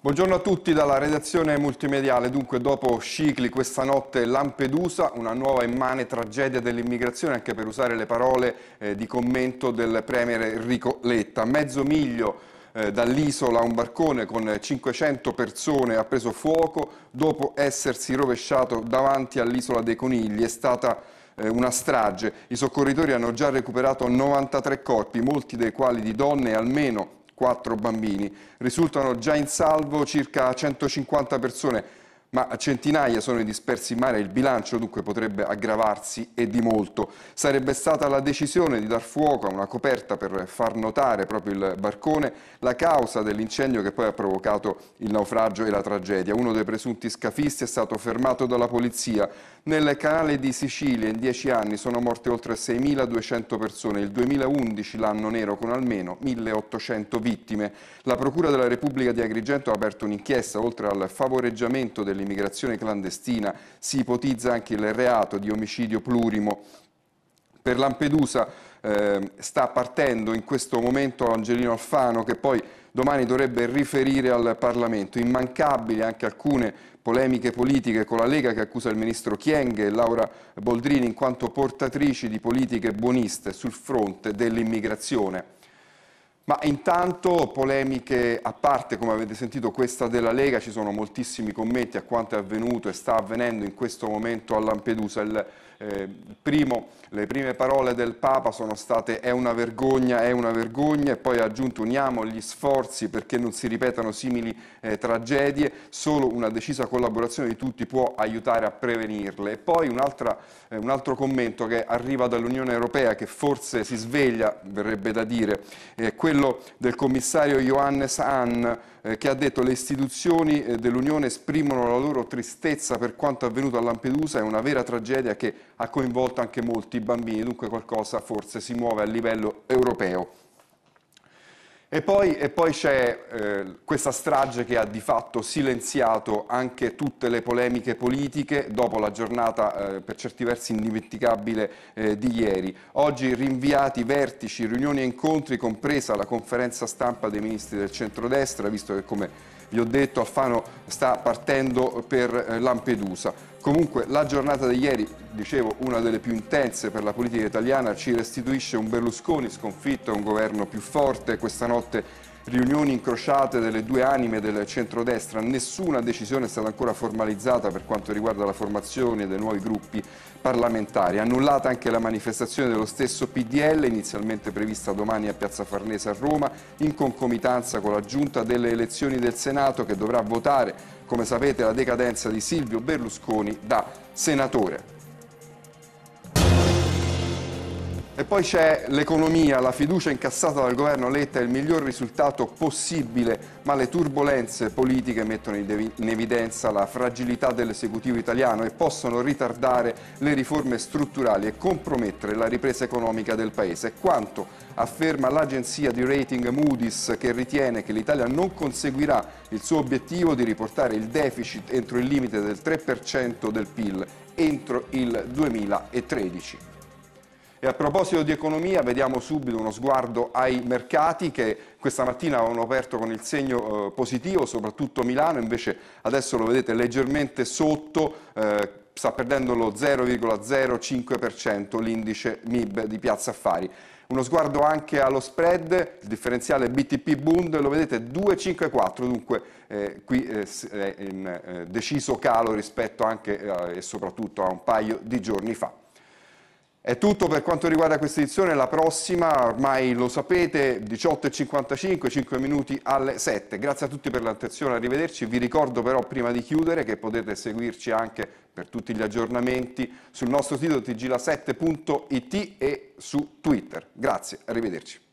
Buongiorno a tutti dalla redazione multimediale. Dunque, dopo Scicli, questa notte Lampedusa, una nuova immane tragedia dell'immigrazione, anche per usare le parole eh, di commento del Premier Enrico Letta. Mezzo miglio eh, dall'isola un barcone con 500 persone ha preso fuoco dopo essersi rovesciato davanti all'isola dei conigli. È stata eh, una strage. I soccorritori hanno già recuperato 93 corpi, molti dei quali di donne, e almeno 4 bambini. Risultano già in salvo circa 150 persone ma centinaia sono i dispersi in mare e il bilancio dunque potrebbe aggravarsi e di molto. Sarebbe stata la decisione di dar fuoco a una coperta per far notare proprio il barcone la causa dell'incendio che poi ha provocato il naufragio e la tragedia. Uno dei presunti scafisti è stato fermato dalla polizia. Nel canale di Sicilia in dieci anni sono morte oltre 6.200 persone, il 2011 l'anno nero con almeno 1.800 vittime. La Procura della Repubblica di Agrigento ha aperto un'inchiesta oltre al favoreggiamento del l'immigrazione clandestina, si ipotizza anche il reato di omicidio plurimo. Per Lampedusa eh, sta partendo in questo momento Angelino Alfano che poi domani dovrebbe riferire al Parlamento. Immancabili anche alcune polemiche politiche con la Lega che accusa il ministro Chienghe e Laura Boldrini in quanto portatrici di politiche buoniste sul fronte dell'immigrazione. Ma intanto polemiche a parte, come avete sentito, questa della Lega, ci sono moltissimi commenti a quanto è avvenuto e sta avvenendo in questo momento a Lampedusa. Il Ehm, primo, le prime parole del Papa sono state è una vergogna, è una vergogna e poi ha aggiunto uniamo gli sforzi perché non si ripetano simili eh, tragedie, solo una decisa collaborazione di tutti può aiutare a prevenirle. E poi eh, un altro commento che arriva dall'Unione Europea che forse si sveglia, verrebbe da dire, è quello del commissario Johannes Hahn eh, che ha detto le istituzioni eh, dell'Unione esprimono la loro tristezza per quanto avvenuto a Lampedusa, è una vera tragedia che ha coinvolto anche molti bambini, dunque qualcosa forse si muove a livello europeo. E poi, poi c'è eh, questa strage che ha di fatto silenziato anche tutte le polemiche politiche dopo la giornata eh, per certi versi indimenticabile eh, di ieri. Oggi rinviati vertici, riunioni e incontri, compresa la conferenza stampa dei ministri del centrodestra, visto che come vi ho detto Alfano sta partendo per eh, Lampedusa. Comunque la giornata di ieri, dicevo, una delle più intense per la politica italiana, ci restituisce un Berlusconi sconfitto, e un governo più forte, questa notte riunioni incrociate delle due anime del centrodestra, nessuna decisione è stata ancora formalizzata per quanto riguarda la formazione dei nuovi gruppi parlamentari. Annullata anche la manifestazione dello stesso PDL, inizialmente prevista domani a Piazza Farnese a Roma, in concomitanza con la giunta delle elezioni del Senato che dovrà votare, come sapete, la decadenza di Silvio Berlusconi da senatore. E poi c'è l'economia, la fiducia incassata dal governo Letta è il miglior risultato possibile, ma le turbulenze politiche mettono in evidenza la fragilità dell'esecutivo italiano e possono ritardare le riforme strutturali e compromettere la ripresa economica del Paese. Quanto afferma l'agenzia di rating Moody's che ritiene che l'Italia non conseguirà il suo obiettivo di riportare il deficit entro il limite del 3% del PIL entro il 2013. E a proposito di economia, vediamo subito uno sguardo ai mercati che questa mattina avevano aperto con il segno eh, positivo, soprattutto Milano, invece adesso lo vedete leggermente sotto, eh, sta perdendo lo 0,05% l'indice MIB di Piazza Affari. Uno sguardo anche allo spread, il differenziale BTP Bund, lo vedete 2,54, dunque eh, qui eh, è in eh, deciso calo rispetto anche eh, e soprattutto a un paio di giorni fa. È tutto per quanto riguarda questa edizione, la prossima ormai lo sapete, 18.55, 5 minuti alle 7. Grazie a tutti per l'attenzione, arrivederci. Vi ricordo però prima di chiudere che potete seguirci anche per tutti gli aggiornamenti sul nostro sito tgla7.it e su Twitter. Grazie, arrivederci.